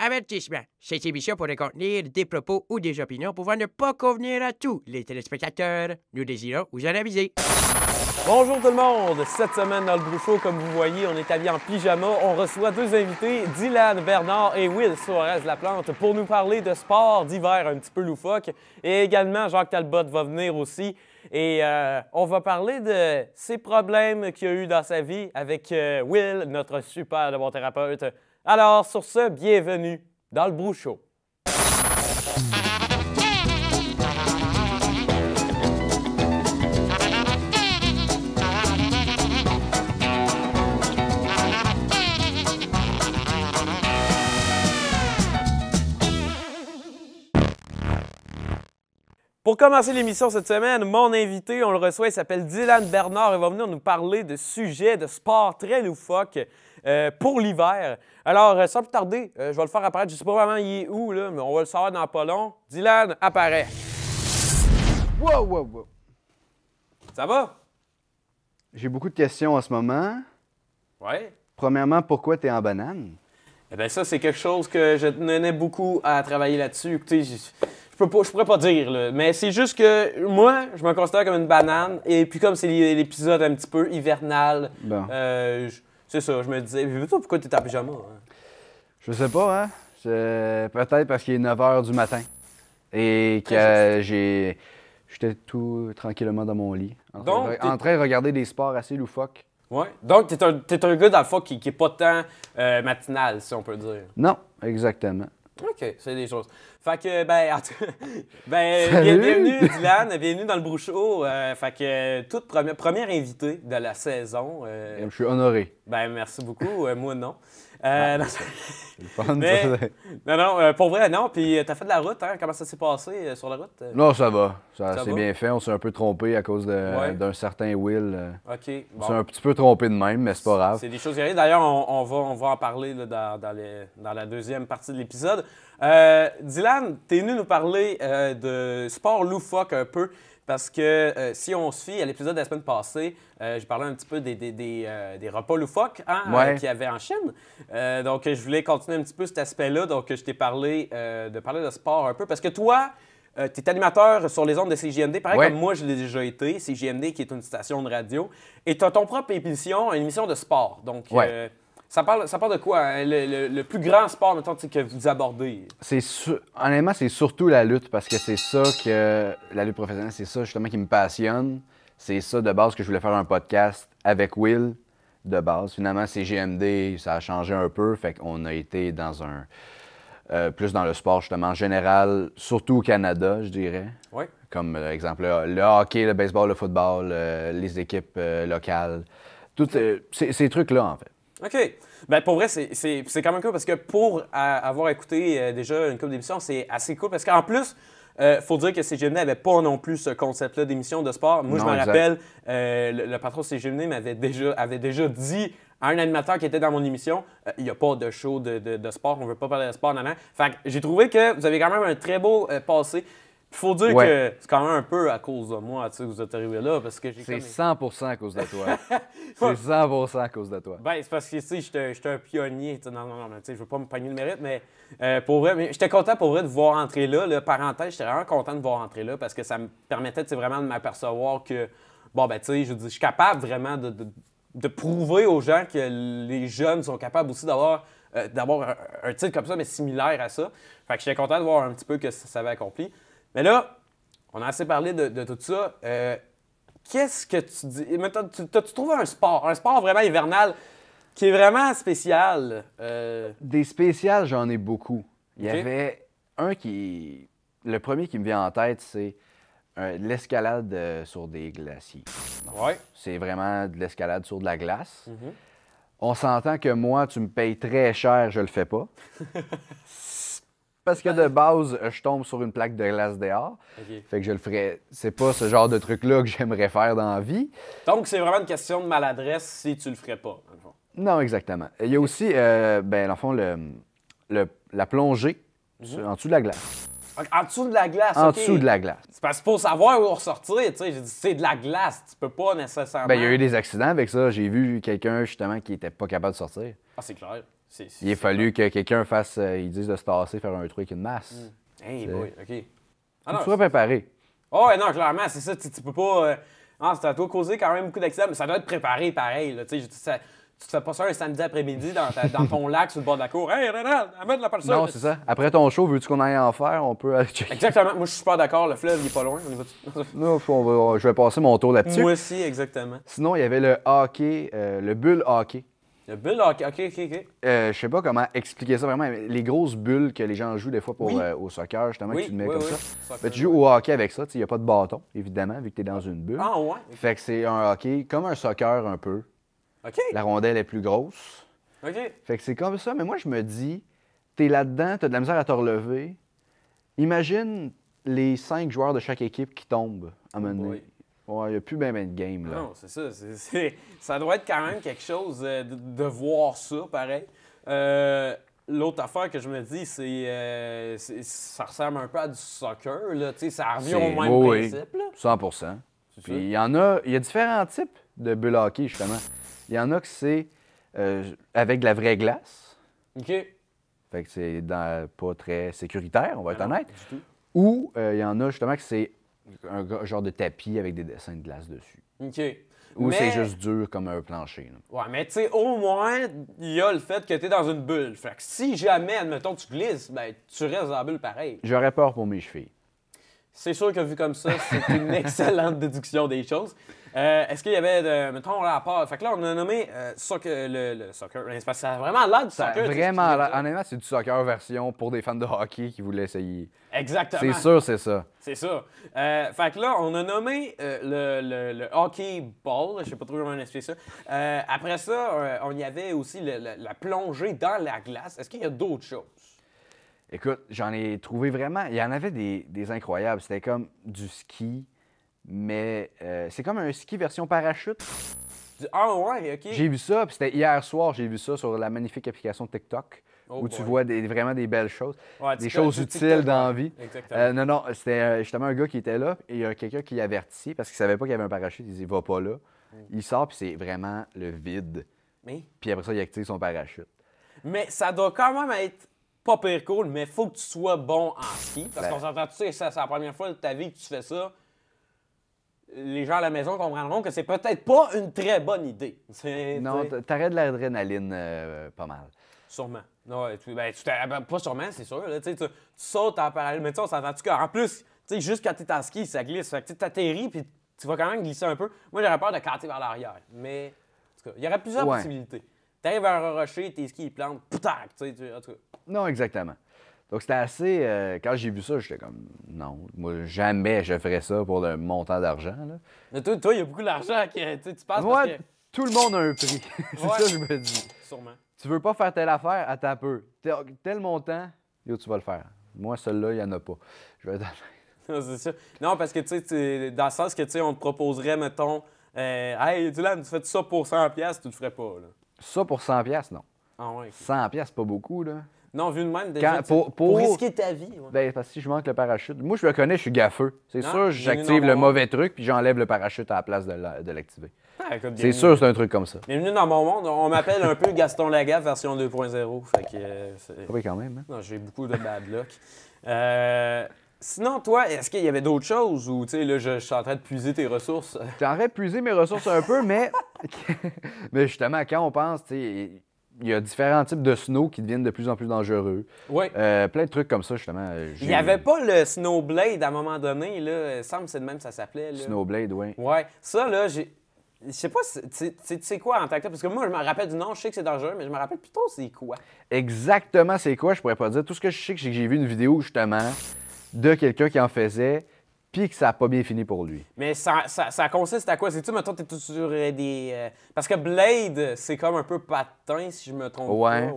Avertissement. Cette émission pourrait contenir des propos ou des opinions pouvant ne pas convenir à tous les téléspectateurs. Nous désirons vous en aviser. Bonjour tout le monde! Cette semaine dans le Brouhaha, comme vous voyez, on est allé en pyjama. On reçoit deux invités, Dylan Bernard et Will Suarez-Laplante, pour nous parler de sport d'hiver un petit peu loufoque. Et également, Jacques Talbot va venir aussi. Et euh, on va parler de ses problèmes qu'il a eu dans sa vie avec euh, Will, notre super de bon thérapeute. Alors, sur ce, bienvenue dans le broucho. Pour commencer l'émission cette semaine, mon invité, on le reçoit, il s'appelle Dylan Bernard. Il va venir nous parler de sujets de sport très loufoques. Euh, pour l'hiver. Alors, euh, sans plus tarder, euh, je vais le faire apparaître. Je ne sais pas vraiment il est où, là, mais on va le savoir dans pas long. Dylan apparaît. Wow, wow, wow. Ça va? J'ai beaucoup de questions en ce moment. Ouais. Premièrement, pourquoi tu es en banane? Eh bien, ça, c'est quelque chose que je tenais beaucoup à travailler là-dessus. Écoutez, je, je, peux pas, je pourrais pas dire, mais c'est juste que moi, je me considère comme une banane. Et puis, comme c'est l'épisode un petit peu hivernal, c'est ça, je me disais. Puis toi, pourquoi t'es en pyjama? Hein? Je sais pas, hein? Peut-être parce qu'il est 9 h du matin et que ah, j'ai. J'étais tout tranquillement dans mon lit, en, train, de... regarder des sports assez loufoques. Ouais. Donc, t'es un, es un gars, dans le fond, qui, n'est est pas tant euh, matinal, si on peut dire. Non, exactement. OK, c'est des choses. Fait que, ben, ben bienvenue, Dylan, bienvenue dans le Brouchot. Euh, fait que, toute première, invitée de la saison. Euh, je suis honoré. Ben, merci beaucoup. Euh, moi, non. Non, non, euh, pour vrai, non. Puis, euh, t'as fait de la route, hein? Comment ça s'est passé euh, sur la route? Non, ça va. Ça, s'est c'est bien fait. On s'est un peu trompé à cause d'un certain Will. OK. On s'est un petit peu trompé de même, mais c'est pas grave. C'est des choses qui arrivent. D'ailleurs, on, va, on va en parler dans, la deuxième partie de l'épisode. Dylan, t'es venu nous parler de sport loufoque un peu. Parce que euh, si on se fie à l'épisode de la semaine passée, euh, je parlais un petit peu des, des, des, euh, repas loufoques hein, qu'il y avait en Chine. donc, je voulais continuer un petit peu cet aspect-là. Donc, je t'ai parlé de parler de sport un peu. Parce que toi, tu es animateur sur les ondes de CGMD, pareil comme moi, je l'ai déjà été. CGMD, qui est une station de radio. Et tu as ton propre émission, une émission de sport. Donc, ça parle, ça parle de quoi? Hein? Le, plus grand sport, mettons, que vous abordez? C'est Honnêtement, c'est surtout la lutte, parce que c'est ça que... La lutte professionnelle, c'est ça, justement, qui me passionne. C'est ça, de base, que je voulais faire un podcast avec Will, de base. Finalement, c'est GMD, ça a changé un peu, fait qu'on a été dans un... Euh, plus dans le sport, justement, général, surtout au Canada, je dirais. Oui. Comme, euh, exemple, le, hockey, le baseball, le football, euh, les équipes locales. Tous ces trucs-là, en fait. OK. Ben pour vrai, c'est quand même cool parce que pour avoir écouté euh, déjà une coupe d'émissions, c'est assez cool parce qu'en plus, euh, faut dire que CGMN n'avait pas non plus ce concept-là d'émission de sport. Moi, je me rappelle, euh, le, patron de CGMD m'avait déjà, avait déjà dit à un animateur qui était dans mon émission, euh, il n'y a pas de show de, sport, on ne veut pas parler de sport en Fait j'ai trouvé que vous avez quand même un très beau passé. Il faut dire que c'est quand même un peu à cause de moi, tu sais, que vous êtes arrivé là, parce que j'ai... C'est 100 à cause de toi. c'est 100 à cause de toi. Ben, c'est parce que, tu j'étais un pionnier. Non, non, non, tu sais, je veux pas me pogner le mérite, mais euh, pour vrai, j'étais content pour vrai de voir entrer là. Le parenthèse, j'étais vraiment content de voir entrer là parce que ça me permettait, vraiment de m'apercevoir que, bon, ben, tu sais, je je suis capable vraiment de, prouver aux gens que les jeunes sont capables aussi d'avoir euh, d'avoir un, titre comme ça, mais similaire à ça. Fait que j'étais content de voir un petit peu que ça, ça avait accompli. Mais là, on a assez parlé de, tout ça. Euh, qu'est-ce que tu dis? Maintenant, tu trouvé un sport, un sport vraiment hivernal qui est vraiment spécial? Euh? Des spéciales, j'en ai beaucoup. Il y avait un qui. Le premier qui me vient en tête, c'est euh, l'escalade sur des glaciers. C'est vraiment de l'escalade sur de la glace. Mm-hmm. On s'entend que moi, tu me payes très cher, je le fais pas. parce que de base, euh, je tombe sur une plaque de glace dehors. Fait que je le ferais. C'est pas ce genre de truc-là que j'aimerais faire dans la vie. Donc, c'est vraiment une question de maladresse si tu le ferais pas, Non, exactement. Il y a aussi, euh, ben, dans fond, la plongée mhm. en dessous de la glace. En dessous de la glace. En dessous de la glace. C'est parce qu'il faut savoir où ressortir, tu sais. c'est de la glace, tu peux pas nécessairement. Ben, il y a eu des accidents avec ça. J'ai vu quelqu'un, justement, qui était pas capable de sortir. Ah, c'est clair il a fallu que quelqu'un fasse, ils euh, il dise de se tasser, faire un truc, une masse. Hmm. Hey boy, OK. Ah tu tu préparé. Oh, non, clairement, c'est ça. Tu, peux pas. Euh... à toi doit causer quand même beaucoup d'accidents, mais ça doit être préparé pareil. Tu tu te fais pas ça un samedi après-midi dans, ton lac sur le bord de la cour. Hey, Ronald, amène la personne. Non, c'est ça. Après ton show, veux-tu qu'on aille en faire On peut Exactement. Moi, je suis pas d'accord. Le fleuve, il est pas loin. non, on je vais passer mon tour là-dessus. Moi aussi, exactement. Sinon, il y avait le hockey, euh, le bull hockey. Le bulle hockey, ok, ok, ok. Euh, je sais pas comment expliquer ça vraiment. Les grosses bulles que les gens jouent des fois pour, euh, au soccer, justement, tu te mets comme ça. tu joues au hockey avec ça, il n'y a pas de bâton, évidemment, vu que tu es dans une bulle. Ah ouais? Fait que c'est un hockey comme un soccer un peu. OK. La rondelle est plus grosse. OK. Fait que c'est comme ça, mais moi je me dis, tu es là-dedans, as de la misère à te relever. Imagine les cinq joueurs de chaque équipe qui tombent à mener. Ouais, il n'y a plus bien de game. Là. Ah non, c'est ça. Ça doit être quand même quelque chose euh, de, voir ça, pareil. Euh, l'autre affaire que je me dis, c'est que euh, ça ressemble un peu à du soccer. Là, ça revient au même principe. 100 Puis il y en a, il y a différents types de bull hockey, justement. Il y en a que c'est avec de la vraie glace. OK. Fait que c'est pas très sécuritaire, on va être ah honnête. Ou il y en a justement que c'est un genre de tapis avec des dessins de glace dessus. OK. Ou c'est juste dur comme un plancher. Ouais, mais tu sais, au moins, il y a le fait que tu es dans une bulle. Fait que si jamais, admettons, tu glisses, ben, tu restes dans la bulle pareil. J'aurais peur pour mes chevilles. C'est sûr que vu comme ça, c'est une excellente déduction des choses. Euh, est-ce qu'il y avait, mettons, là, à part. Fait que là, on a nommé euh, soccer, le, soccer. Ça a vraiment l'air du soccer. vraiment en Honnêtement, c'est du soccer version pour des fans de hockey qui voulaient essayer. Exactement. C'est sûr, c'est ça. C'est ça. Euh, fait que là, on a nommé le, hockey ball. Je sais pas trop comment expliquer ça. après ça, on y avait aussi la plongée dans la glace. Est-ce qu'il y a d'autres choses? Écoute, j'en ai trouvé vraiment. Il y en avait des, des incroyables. C'était comme du ski mais euh, c'est comme un ski version parachute. Ah ouais, ok. J'ai vu ça, puis c'était hier soir, j'ai vu ça sur la magnifique application TikTok. Oh où tu vois vraiment des belles choses, des choses utiles dans la vie. Euh, non, non, c'était euh, justement un gars qui était là et il y a quelqu'un qui avertit parce qu'il savait pas qu'il y avait un parachute. Il dit Va pas là. Mm. Il sort, puis c'est vraiment le vide. Puis après ça, il active son parachute. Mais ça doit quand même être pas pire cool, mais faut que tu sois bon en ski. Parce ben. qu'on s'entend, tu sais, c'est la première fois de ta vie que tu fais ça les gens à la maison comprendront que c'est peut-être pas une très bonne idée. Non, t'arrêtes de l'adrénaline euh, pas mal. Sûrement. Ben, ben, pas sûrement, c'est sûr. Là, tu, tu, sautes en parallèle, mais on s'entend-tu En plus, juste quand t'es en ski, ça glisse. Tu atterris t'atterris, puis tu vas quand même glisser un peu. Moi, j'aurais peur de canter vers l'arrière. Mais, il y aurait plusieurs possibilités. T'arrives vers un rocher, tes skis, ils plantent, putain, tu sais, Non, exactement. Donc, c'était assez. Euh, quand j'ai vu ça, j'étais comme, non, moi, jamais je ferais ça pour le montant d'argent. Là. Mais toi, il y a beaucoup d'argent qui. Tu passes moi, tout le monde a un prix. c'est ça je me dis. Sûrement. Tu veux pas faire telle affaire, à ta peu. Tel, montant, tu vas le faire. Moi, celui-là, il n'y en a pas. Je vais être c'est sûr. Non, parce que, tu sais, dans le sens que, tu sais, on te proposerait, mettons, euh, Hey, tu tu fais ça pour 100$, tu le ferais pas, là. Ça pour 100$, non. Ah ouais. Okay. 100$, pas beaucoup, là. Non, vu de même, déjà. pour, pour- risquer ta vie. ben, parce que si je manque le parachute, moi je le connais, je suis gaffeux. C'est sûr, j'active le mauvais truc puis j'enlève le parachute à la place de l'activer. Ah, c'est sûr, c'est un truc comme ça. Bienvenue dans mon monde. On m'appelle un peu Gaston Lagaffe version 2.0. Fait euh, ah Oui, quand même. Hein. Non, j'ai beaucoup de bad luck. Euh, sinon, toi, est-ce qu'il y avait d'autres choses ou, tu sais, là, je, suis en train de puiser tes ressources? J'aimerais puiser mes ressources un peu, mais, mais justement, quand on pense, tu il y a différents types de snow qui deviennent de plus en plus dangereux. Oui. Euh, plein de trucs comme ça, justement. Euh, il n'y avait pas le Snowblade à un moment donné, là. Il semble que c'est de même ça s'appelait. Snowblade, oui. Oui. Ça, là, j'ai. Je sais pas, c'est sais quoi en tant que Parce que moi, je me rappelle du nom, je sais que c'est dangereux, mais je me rappelle plutôt c'est quoi. Exactement c'est quoi, je pourrais pas dire. Tout ce que je sais, c'est que j'ai vu une vidéo, justement, de quelqu'un qui en faisait puis que ça n'a pas bien fini pour lui. Mais ça, consiste à quoi? C'est-tu, mettons, t'es tout sur euh, des... Euh, parce que Blade, c'est comme un peu patin, si je me trompe ouais.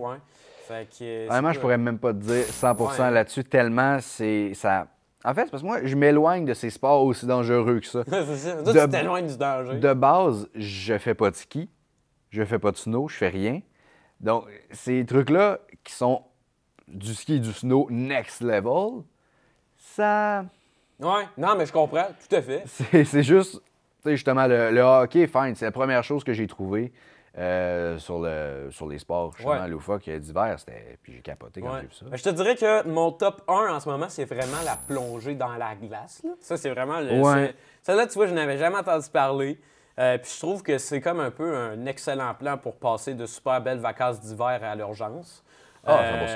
Euh, pas. Vraiment, je pourrais même pas te dire 100% là-dessus, tellement c'est... ça. En fait, parce que moi, je m'éloigne de ces sports aussi dangereux que ça. de, du danger. De base, je fais pas de ski, je fais pas de snow, je fais rien. Donc, ces trucs-là qui sont du ski et du snow next level, ça... Oui, non, mais je comprends, tout à fait. C'est juste, tu sais justement, le, hockey, fine, c'est la première chose que j'ai trouvée. Euh, sur, le, sur les sports justement qui est euh, d'hiver. Puis j'ai capoté quand j'ai vu ça. Ben, je te dirais que mon top 1 en ce moment, c'est vraiment la plongée dans la glace. Ça, c'est vraiment le. Ouais. Ça, là, tu vois, je n'avais jamais entendu parler. Euh, puis je trouve que c'est comme un peu un excellent plan pour passer de super belles vacances d'hiver à l'urgence. Ah, euh,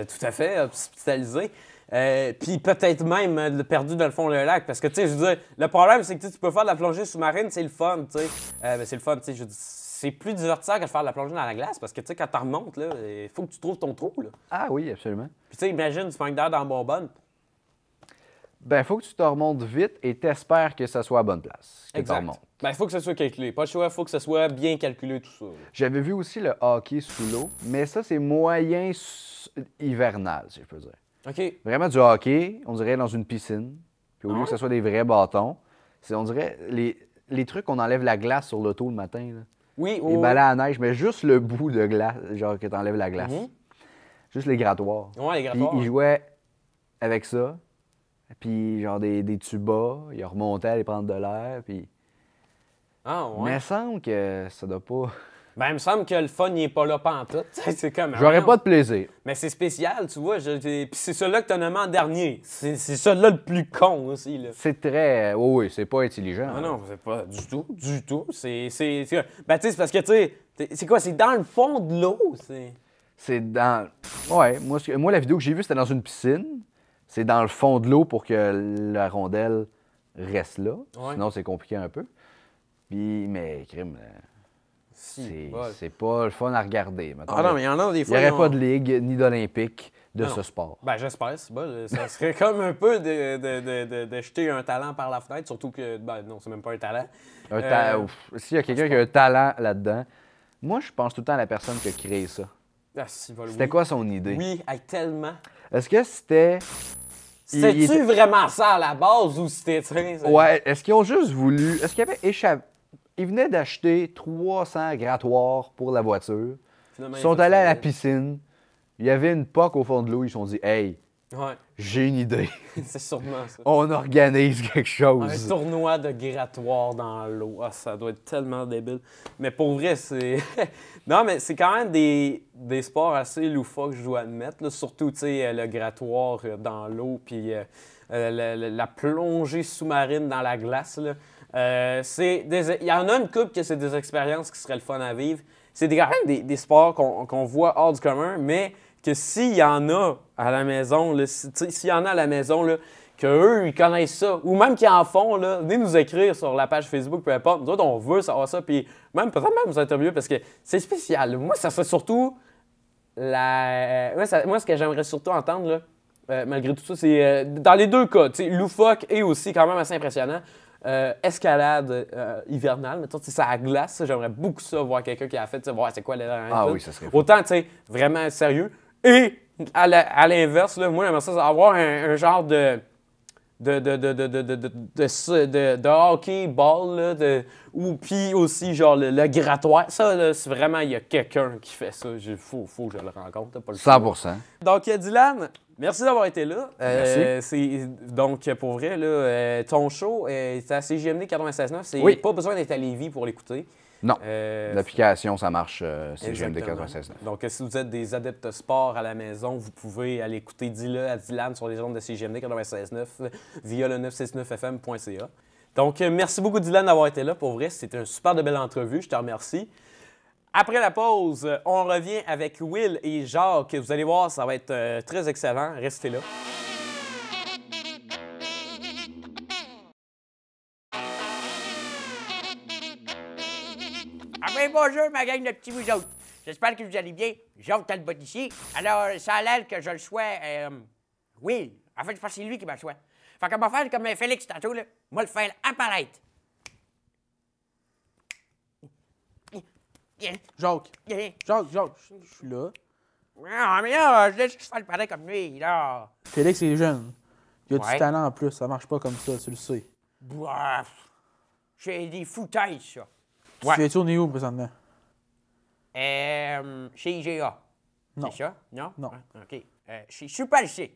bon tout à fait, hospitalisé. Euh, puis peut-être même euh, le perdu dans le fond le lac. Parce que, tu sais, je veux dire, le problème, c'est que tu peux faire de la plongée sous-marine, c'est le fun, tu sais. Euh, c'est le fun, tu sais. C'est plus divertissant que de faire de la plongée dans la glace parce que, tu sais, quand tu remontes, là, il faut que tu trouves ton trou, là. Ah oui, absolument. Puis, tu sais, imagine, tu manques d'air dans la bonne. Ben, faut que tu te remontes vite et t'espères que ça soit à bonne place. Que exact. Ben, faut que ça soit calculé. Pas le choix, faut que ça soit bien calculé, tout ça. J'avais vu aussi le hockey sous l'eau, mais ça, c'est moyen hivernal, si je peux dire. Vraiment du hockey, on dirait dans une piscine. Puis au lieu ah que ce soit des vrais bâtons, c'est, on dirait les, les trucs qu'on enlève la glace sur le l'auto le matin. Là. Oui, Les oh. balais à neige, mais juste le bout de glace, genre que t'enlèves la glace. Mhm. Juste les grattoirs. Oui, les grattoirs. ils jouaient avec ça. Puis genre des, des tubas, ils remontaient à les prendre de l'air. Puis. Ah, ouais. Mais il semble que ça doit pas. Ben, il me semble que le fun, n'est est pas là pantoute. C'est comme. J'aurais pas de plaisir. Mais c'est spécial, tu vois. Puis c'est celui-là que tu as nommé en dernier. C'est celui-là le plus con aussi, C'est très. Oui, oui, c'est pas intelligent. Non, ah non, c'est pas du tout, du tout. C'est. Bah, tu sais, parce que, tu sais, c'est quoi? C'est dans le fond de l'eau, c'est. dans. Ouais, moi, moi, la vidéo que j'ai vue, c'était dans une piscine. C'est dans le fond de l'eau pour que la rondelle reste là. Sinon, c'est compliqué un peu. Puis, mais, crime. Euh, c'est pas le fun à regarder. Ah il y n'y aurait pas de ligue ni d'Olympique de ah ce sport. Ben, j'espère. ça serait comme un peu de, jeter un talent par la fenêtre, surtout que, ben non, c'est même pas un talent. Euh, S'il y a quelqu'un qui a un talent là-dedans, moi, je pense tout le temps à la personne qui a créé ça. Ah, c'était quoi son idée? Oui, tellement. Est-ce que c'était. C'était-tu vraiment ça à la base ou c'était. Ouais, est-ce qu'ils ont juste voulu. Est-ce qu'il y avait échappé ils venaient d'acheter 300 grattoirs pour la voiture. ils sont allés à la piscine. Il y avait une poque au fond de l'eau. Ils se sont dit Hey, j'ai une idée. c'est sûrement ça. On organise quelque chose. Un tournoi de grattoirs dans l'eau. Ah, ça doit être tellement débile. Mais pour vrai, c'est. non, mais c'est quand même des, des sports assez loufoques, je dois admettre. Surtout, tu sais, le grattoir euh, dans l'eau, puis euh, euh, la, plongée sous-marine dans la glace. Euh, il y en a une couple que c'est des expériences qui seraient le fun à vivre. C'est quand même des, sports qu'on voit hors du commun, mais que s'il y en a à la maison, s'il y en a à la maison, là, qu'eux, ils connaissent ça, ou même qu'ils en font, là, venez nous écrire sur la page Facebook, peu importe. Nous on veut savoir ça, puis même peut-être même nous interviewer parce que c'est spécial. Moi, ça serait surtout la. Euh, moi, ce que j'aimerais surtout entendre, euh, malgré tout ça, c'est dans les deux cas, loufoque et aussi quand même assez impressionnant. Euh, escalade euh, hivernale, mais c'est ça à glace. J'aimerais beaucoup ça, voir quelqu'un qui a fait, voir c'est quoi les Ah oui, ça serait Autant, tu sais, vraiment sérieux. Et à l'inverse, moi, j'aimerais ça avoir un, genre de de, de, hockey, ball, là, ou puis aussi genre le, grattoir. Ça, c'est vraiment, il y a quelqu'un qui fait ça. Il faut, faut que je le rencontre. Pas le 100 choix. Donc, Dylan, Merci d'avoir été là. Euh, merci. Euh, donc, pour vrai, là, euh, ton show, est c'est à CGMD 96.9. C'est oui. pas besoin d'être à Lévis pour l'écouter. Non. L'application, ça marche, CGMD 96.9. Donc, si vous êtes des adeptes sport à la maison, vous pouvez aller écouter Dylan, à Dylan sur les ondes de CGMD 96.9 via le 969fm.ca. Donc, merci beaucoup, Dylan, d'avoir été là. Pour vrai, c'était une super belle entrevue. Je te remercie. Après la pause, euh, on revient avec Will et Jacques. Vous allez voir, ça va être euh, très excellent. Restez là. Ah ben, bonjour, ma gang de petits vous J'espère que vous allez bien. Jacques Talbot ici. Alors, euh, ça a l'air que je le souhaite. Euh, Will. En fait, je pense que c'est lui qui m'a le Fait qu'on va faire comme Félix tantôt, là. Moi, le faire apparaître. Jacques. Jacques, Jacques, je suis là. Non, ah, mais là, je laisse le pareil comme lui, là. Félix est jeune. Il a du talent en plus, ça marche pas comme ça, tu le sais. Bref. C'est des foutaises, ça. Tu es tourné où présentement? Euh, chez IGA. Non. C'est ça? Non? Non. Ah, OK. Euh, chez Super C.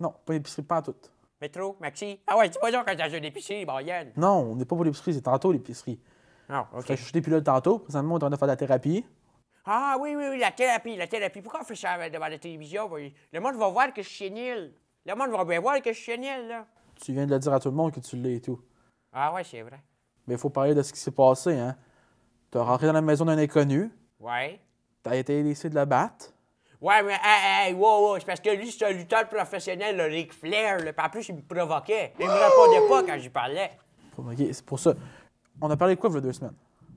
Non, pas l'épicerie, pas en tout. Métro, Maxi. Ah ouais, dis pas ça quand t'as un épicerie, Brian. Non, on n'est pas pour l'épicerie, c'est tantôt l'épicerie. Non, ah, OK. je suis tantôt. Présentement, on est en train de faire de la thérapie. Ah oui, oui, oui, la thérapie, la thérapie. Pourquoi on fait ça euh, devant la télévision? Le monde va voir que je suis nul. Le monde va bien voir que je suis nul, là. Tu viens de le dire à tout le monde que tu l'es et tout. Ah ouais, c'est vrai. Mais il faut parler de ce qui s'est passé, hein. T'as rentré dans la maison d'un inconnu. Ouais. T'as été laissé de la battre. Ouais, mais hey, hey, wow, wow. c'est parce que lui, c'est un lutteur professionnel, le Ric Flair, le en plus, il me provoquait. Il me répondait pas quand je lui parlais. Provoqué, c'est pour ça. On a parlé de quoi, a deux semaines?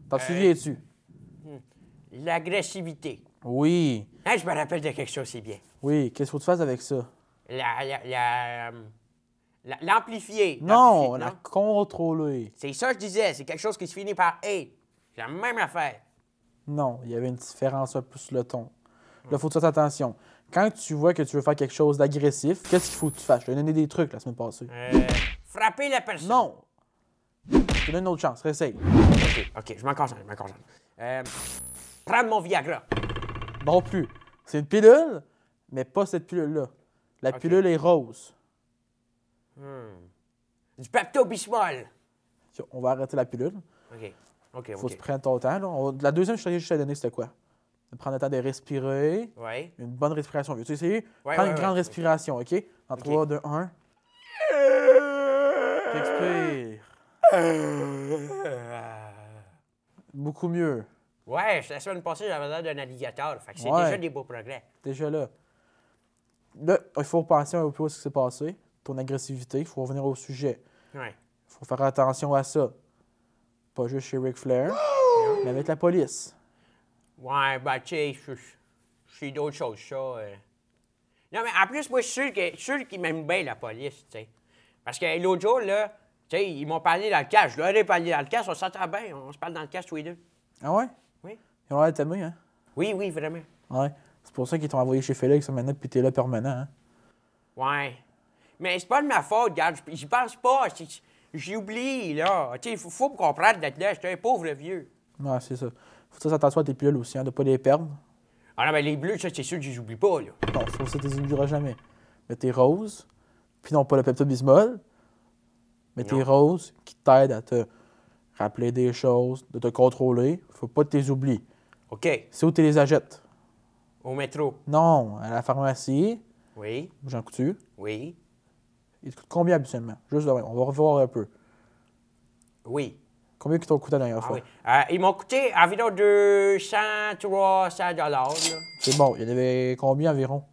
T'as suivi euh, et dessus? Hmm. L'agressivité. Oui. Hein, je me rappelle de quelque chose, c'est bien. Oui, qu'est-ce que tu fasses avec ça? La. la, euh, L'amplifier. Non, la contrôler. C'est ça que je disais, c'est quelque chose qui se finit par « et ». J'ai la même affaire. Non, il y avait une différence un peu le ton. Là, faut que tu fasses attention. Quand tu vois que tu veux faire quelque chose d'agressif, qu'est-ce qu'il faut que tu fasses? Je t'ai donné des trucs la semaine passée. Euh, frapper la personne. Non, je te donne une autre chance. Réessaye. OK, je m'en je m'en euh, Prends Euh, mon Viagra. Non plus. C'est une pilule, mais pas cette pilule-là. La pilule est rose. Hmm. Du Pepto-Bismol. On va arrêter la pilule. OK. OK, Faut se prendre ton temps. Là. La deuxième stratégie que je t'ai donnée, c'était quoi? De prendre le temps de respirer. Ouais. Une bonne respiration. Veux-tu essayer? Ouais, une grande respiration, OK? En 3, 2, 1. Beaucoup mieux. Ouais, la semaine passée, j'avais l'air d'un alligator. Fait que c'est déjà des beaux progrès. Déjà là. Là, il faut repenser un peu à ce qui s'est passé. Ton agressivité, il faut revenir au sujet. Ouais. Il faut faire attention à ça. Pas juste chez Ric Flair, mais avec la police. Ouais, ben, tu sais, je d'autres choses, ça. Euh. Non, mais en plus, moi, je suis sûr qu'ils m'aiment bien, la police, tu sais. Parce que l'autre jour, là, tu ils m'ont parlé dans le cash. Je leur ai parlé dans le cash. On s'entend bien. On se parle dans le cash tous les deux. Ah ouais? Oui. Ils ont l'air t'aimer, hein? Oui, oui, vraiment. Ouais. C'est pour ça qu'ils t'ont envoyé chez Félix maintenant, puis t'es là permanent, hein? Ouais. Mais c'est pas de ma faute, regarde. J'y pense pas. oublie, là. Tu sais, il faut, faut, me comprendre d'être là. J'étais un pauvre vieux. Ouais, c'est ça. Faut que ça attention à tes pilules aussi, hein, de pas les perdre. Ah non, mais les bleus, ça, c'est sûr que je les oublie pas, là. Non, ça, tu les jamais. Mais tes roses, puis non pas le peptobismol mais tes roses qui t'aident à te rappeler des choses, de te contrôler, faut pas que tu les oublies. OK. C'est où tu les achètes? Au métro. Non, à la pharmacie. Oui. J'en coûte? Oui. Ils te coûtent combien habituellement? Juste demain, on va revoir un peu. Oui. Combien ils t'ont coûté la dernière ah fois? oui. Euh, ils m'ont coûté environ 200, 300 dollars. C'est bon. Il y en avait combien environ?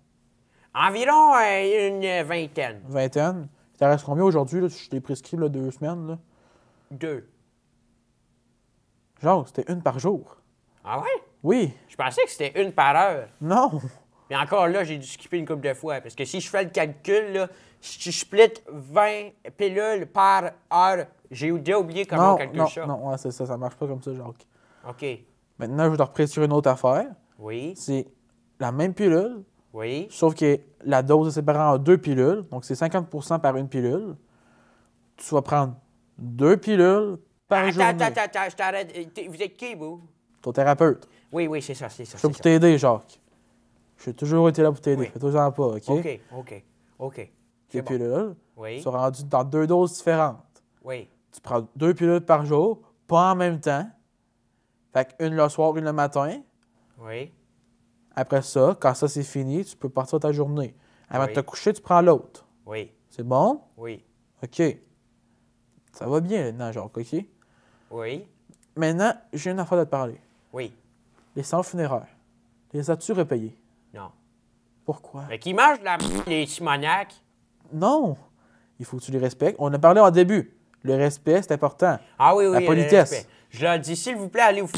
Environ euh, une vingtaine. Vingtaine? Ça reste combien aujourd'hui? Je t'ai prescrit là, deux semaines. Là? Deux. Genre, c'était une par jour. Ah ouais? Oui. Je pensais que c'était une par heure. Non. Mais encore là, j'ai dû skipper une couple de fois. Parce que si je fais le calcul, là, si tu split 20 pilules par heure, j'ai oublié comment non, non, ça. Non, c'est ça, ça marche pas comme ça, Jacques. OK. Maintenant, je vais te reprendre sur une autre affaire. Oui. C'est la même pilule, oui. Sauf que la dose est séparée en deux pilules, donc c'est 50 par une pilule. Tu vas prendre deux pilules par jour journée. Attends, attends, je t'arrête. Euh, vous êtes qui, vous? Ton thérapeute. Oui, oui, c'est ça, c'est ça. Je suis pour t'aider, Jacques. suis toujours été là pour t'aider. Oui. fais pas, OK? OK, OK, OK. deux pilules. tu sont rendues dans deux doses différentes. Oui. Tu prends deux pilules par jour, pas en même temps. Fait qu'une le soir, une le matin. Oui. Après ça, quand ça c'est fini, tu peux partir ta journée. Avant de te coucher, tu prends l'autre. Oui. C'est bon? Oui. OK. Ça va bien maintenant, genre, OK? Oui. Maintenant, j'ai une affaire à te parler. Oui. Les sans funéraires. Les as-tu repayés? Non. Pourquoi? Mais qui mange de la les simonacs? Non. Il faut que tu les respectes. On a parlé en début. Le respect, c'est important. Ah oui, oui. La politesse. Je leur dis, s'il vous plaît, allez vous.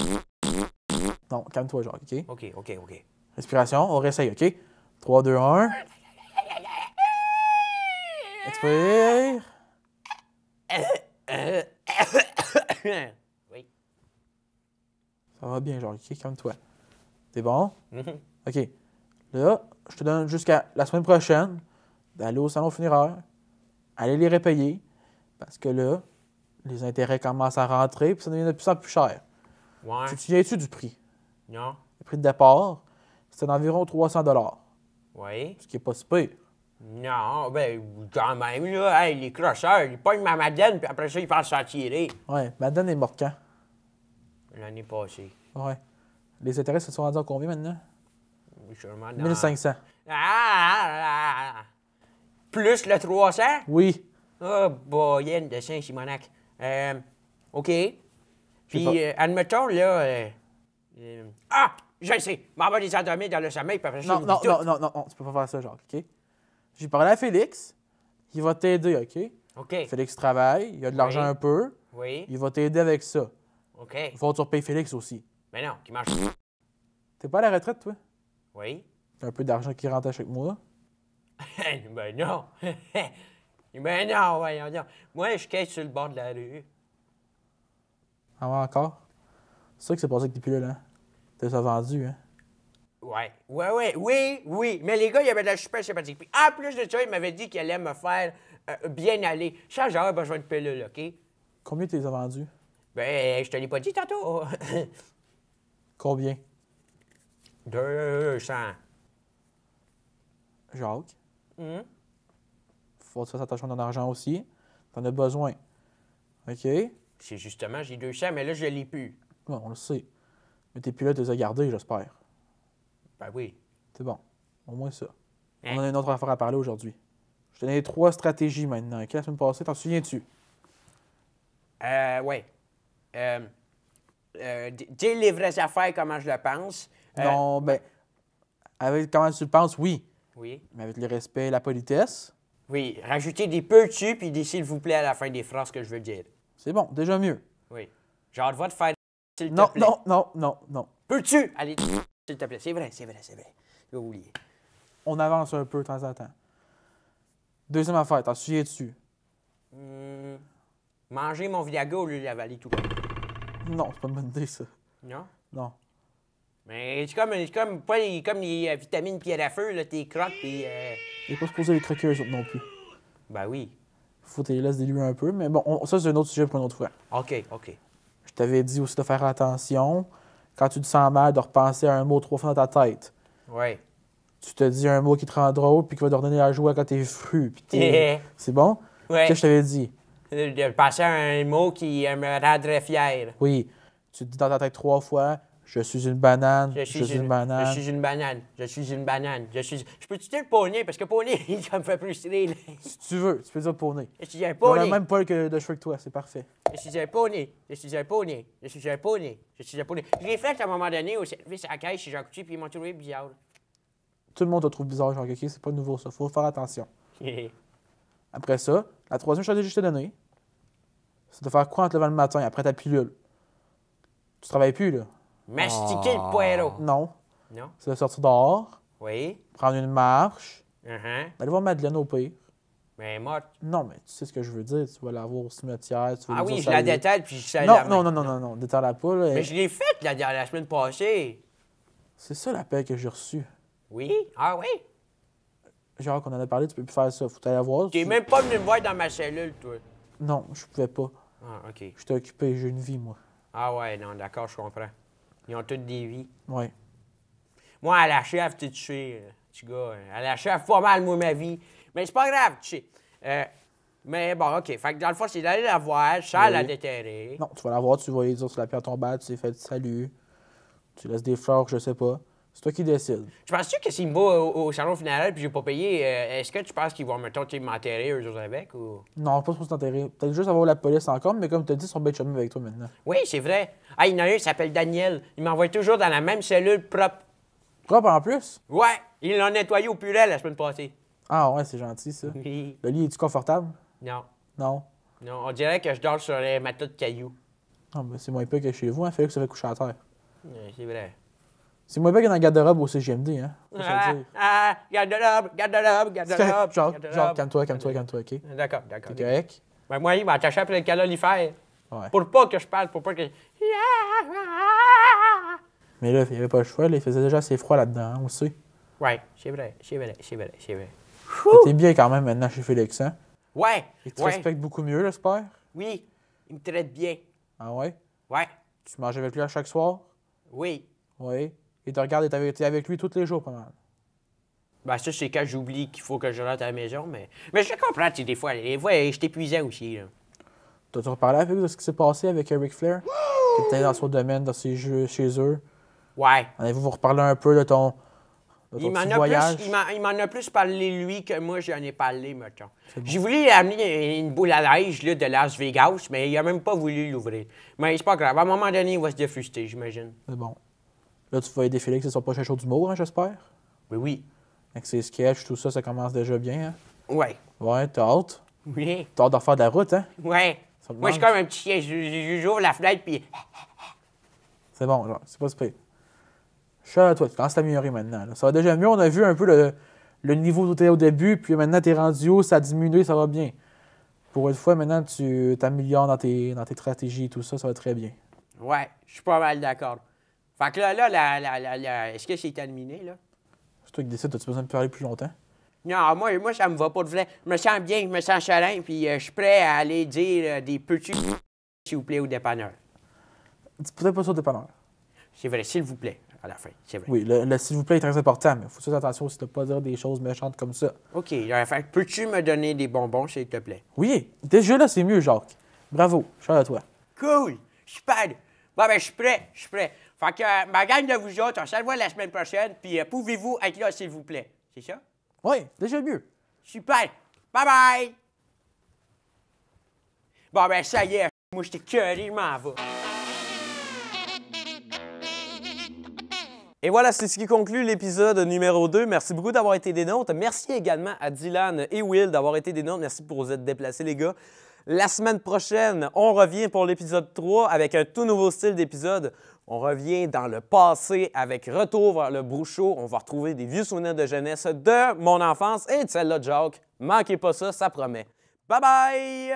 Non, calme-toi, genre, OK? OK, OK, OK. Respiration, on réessaye, OK? 3, 2, 1. Expire. Oui. Ça va bien, genre, OK, comme toi T'es bon? Mm-hmm. OK. Là, je te donne jusqu'à la semaine prochaine d'aller au salon funéraire, aller les repayer, parce que là, les intérêts commencent à rentrer, puis ça devient de plus en plus cher. Ouais. Tu tiens souviens-tu du prix? Non. Le prix de départ, c'est d'environ 300 Oui. Ce qui n'est pas si Non, ben, quand même, là, les crocheurs, ils pognent ma madeleine, puis après ça, ils font s'en tirer. Oui, madeleine est morte quand? L'année passée. Oui. Les intérêts se sont rendus à combien maintenant? Oui, sûrement 1500. Ah, ah, ah, ah, Plus le 300? Oui. Ah, oh, boyenne de Saint-Simonac. Euh, OK. Puis, euh, admettons, là... Euh, euh, ah! Je sais, M'envoie les endormir dans le sommeil. faire que non, non, non, non, non, non, tu peux pas faire ça, Jacques, OK? J'ai parlé à Félix, il va t'aider, OK? OK. Félix travaille, il a de l'argent un peu. Oui. Il va t'aider avec ça. OK. Il faut que tu Félix aussi. Mais non, qui marche. T'es pas à la retraite, toi? Oui. T'as un peu d'argent qui rentre à chaque mois? ben non! ben non, voyons non. Moi, je cache sur le bord de la rue. Ah ouais, encore? C'est ça que s'est passé que tes là, ça vendu, hein? Ouais. Ouais, ouais, oui, oui. Mais les gars, il y avait de la super sympathique. Puis en plus de ça, il m'avait dit qu'ils allait me faire euh, bien aller. Ça, j'aurais besoin de OK? Combien tu les as vendus? Ben, euh, je te l'ai pas dit tantôt. Combien? 200. Jacques. Hum? Faut que tu fasses attention à ton argent aussi. T'en as besoin. OK? C'est justement, j'ai deux 200, mais là, je l'ai plus. Bon, on le sait. Mais tes pilotes, les as gardés, j'espère. Ben oui. C'est bon. Au moins ça. On hein? a une autre affaire à parler aujourd'hui. Je te donne trois stratégies maintenant. Quelle La semaine passée, t'en souviens-tu? Euh, oui. Euh, euh les vraies affaires, comment je le pense. Euh, non, ben, avec comment tu le penses, oui. Oui. Mais avec le respect et la politesse. Oui, rajouter des peu tu puis des s'il vous plaît à la fin des phrases que je veux dire. C'est bon, déjà mieux. Oui. Genre, va de faire non, non, non, non, non. Peux-tu aller s'il te plaît? C'est vrai, c'est vrai, c'est vrai. Je On avance un peu de temps en temps. Deuxième affaire, t'en souviens-tu? Hum, manger mon Viagra au lieu de l'avaler tout le Non, c'est pas une bonne idée, ça. Non? Non. Mais c'est comme, comme, pas les, comme les euh, vitamines pierre à feu, là, tes crottes, pis. Euh... Il est pas supposé les croquer eux autres non plus. Ben oui. Faut que tu les laisses diluer un peu, mais bon, ça, c'est un autre sujet pour une autre fois. OK, OK t'avais dit aussi de faire attention. Quand tu te sens mal, de repenser à un mot trois fois dans ta tête. Oui. Tu te dis un mot qui te rend drôle, puis qui va te redonner la joie quand t'es fru. Puis C'est bon? Oui. Qu'est-ce que je t'avais dit? De passer à un mot qui me rendrait fier. Oui. Tu te dis dans ta tête trois fois, je suis une banane. Je suis, une, banane. Je suis une banane. Je suis une banane. Je suis. Je peux-tu le poney? Parce que poney, il me fait plus Là. Si tu veux, tu peux dire poney. Je suis un poney. On a même poil que de cheveux que toi, c'est parfait. Je suis un poney. Je suis un poney. Je suis un poney. Je suis un poney. Je l'ai à un moment donné au service à caisse chez Jean coutu puis ils m'ont trouvé bizarre. Tout le monde te trouve bizarre, Jean ok C'est pas nouveau, ça. Faut faire attention. Après ça, la troisième chose que je t'ai donnée, c'est de faire quoi en te levant le matin après ta pilule? Tu travailles plus, là. Mastiquer le ah, poireau. Non. Non. C'est de sortir dehors. Oui. Prendre une marche. Uh -huh. Aller ben, voir Madeleine au pire. Mais ben, elle est morte. Non, mais tu sais ce que je veux dire. Tu vas la voir au cimetière. Tu ah oui, je la détale puis je salue non, non, non, non, non, détale la poule. Mais je l'ai faite la, semaine passée. C'est ça l'appel que j'ai reçu. Oui? Ah oui? Genre qu'on en a parlé, tu peux plus faire ça. Faut aller voir. T'es tu... même pas venu me voir dans ma cellule, toi. Non, je pouvais pas. Ah, OK. t'ai occupé, j'ai une vie, moi. Ah ouais, non, d'accord, je comprends. Ils ont toutes des vies. Oui. Moi, à la chef, tu sais, tu gars, euh, à la chef, pas mal, moi, ma vie. Mais c'est pas grave, tu sais. Euh, mais bon, OK. Fait que dans le fond, c'est d'aller la voir, ça la déterrer. Non, tu vas la voir, tu vas lui dire sur la pierre tombale, tu lui fais salut, tu laisses des fleurs, je sais pas. C'est toi qui décides. Tu penses-tu que s'il me va au, salon final puis j'ai pas payé, euh, est-ce que tu penses qu'ils vont, mettons, m'enterrer eux autres avec ou. Non, pas pour s'enterrer. Peut-être juste avoir la police encore, mais comme tu as dit, ils sont bien avec toi maintenant. Oui, c'est vrai. Ah, il y en a un, qui s'appelle Daniel. Il m'envoie toujours dans la même cellule propre. Propre en plus? Ouais, il l'a nettoyé au purée la semaine passée. Ah ouais, c'est gentil ça. le lit est-tu confortable? Non. Non. Non, on dirait que je dors sur un matelas de cailloux. Ah ben c'est moins peu que chez vous, hein, fait que ça fait coucher à terre. c'est vrai. C'est mauvais que dans un garde-robe au CGMD, hein? Ah, ah, garde-robe, garde-robe, garde-robe. Genre, genre calme-toi, calme-toi, calme-toi, OK? D'accord, d'accord. T'es correct? Ben, moi, il m'a attaché après le calolifère. Ouais. Pour pas que je parle, pour pas que. Mais là, il n'y avait pas le choix, il faisait déjà assez froid là-dedans, hein, on le sait. Ouais, c'est vrai, c'est vrai, c'est vrai, c'est vrai. T'es bien quand même maintenant chez Félix, hein? Ouais! Il te respecte beaucoup mieux, j'espère? Oui, il me traite bien. Ah ouais? Ouais. Tu manges avec lui à chaque soir? Oui. Oui il te regarde, t'es avec lui tous les jours, pas mal. Ben, ça, c'est quand j'oublie qu'il faut que je rentre à la maison, mais. Mais je comprends, tu des fois, les et je t'épuisais aussi, là. T'as-tu reparlé avec de ce qui s'est passé avec Eric Flair? Qui était dans son domaine, dans ses jeux, chez eux. Ouais. Allez-vous vous reparler un peu de ton. il m'en, a plus, parlé lui que moi j'en ai parlé, mettons. J'ai voulu amener une boule à neige de Las Vegas, mais il a même pas voulu l'ouvrir. Mais c'est pas grave, à un moment donné, il va se défruster, j'imagine. C'est bon. Là, tu vas aider Félix soit son prochain show d'humour, hein, j'espère? Oui, oui. Avec ses sketchs, tout ça, ça commence déjà bien. Hein? Ouais. Ouais, t'as hâte? Oui. T'as hâte de refaire de la route, hein? Ouais. Moi, je suis comme un petit chien. J'ouvre la fenêtre, puis. C'est bon, genre, c'est pas super. Chat à toi, tu commences à t'améliorer maintenant. Ça va déjà mieux. On a vu un peu le, le niveau où tu au début, puis maintenant, t'es rendu haut, ça a diminué, ça va bien. Pour une fois, maintenant, tu t'améliores dans tes, dans tes stratégies et tout ça, ça va très bien. Ouais, je suis pas mal d'accord. Fait que là, là, là là là, est-ce que c'est terminé, là? C'est toi qui décide. as-tu besoin de parler plus longtemps? Non, moi, moi ça me va pas de vrai. Je me sens bien, je me sens serein, puis euh, je suis prêt à aller dire euh, des petits s'il vous plaît, au dépanneur. Dis peut-être pas ça au dépanneur. C'est vrai, s'il vous plaît, à la fin, c'est vrai. Oui, le, s'il vous plaît est très important, mais faut faire attention aussi de pas dire des choses méchantes comme ça. OK, alors, euh, fait, peux-tu me donner des bonbons, s'il te plaît? Oui, déjà là, c'est mieux, Jacques. Bravo, je suis à toi. Cool, super. Bon, ben, je suis prêt, je suis prêt. Fait que euh, ma gang de vous autres, on se revoit la semaine prochaine, puis euh, pouvez-vous être là, s'il vous plaît. C'est ça? Oui, déjà mieux. Super. Bye-bye! Bon, ben ça y est, moi je je m'en vais. Et voilà, c'est ce qui conclut l'épisode numéro 2. Merci beaucoup d'avoir été des nôtres. Merci également à Dylan et Will d'avoir été des nôtres. Merci pour vous être déplacés, les gars. La semaine prochaine, on revient pour l'épisode 3 avec un tout nouveau style d'épisode. On revient dans le passé avec Retour vers le Brouchot. On va retrouver des vieux souvenirs de jeunesse de mon enfance et de celle-là de Jacques. Manquez pas ça, ça promet. Bye bye!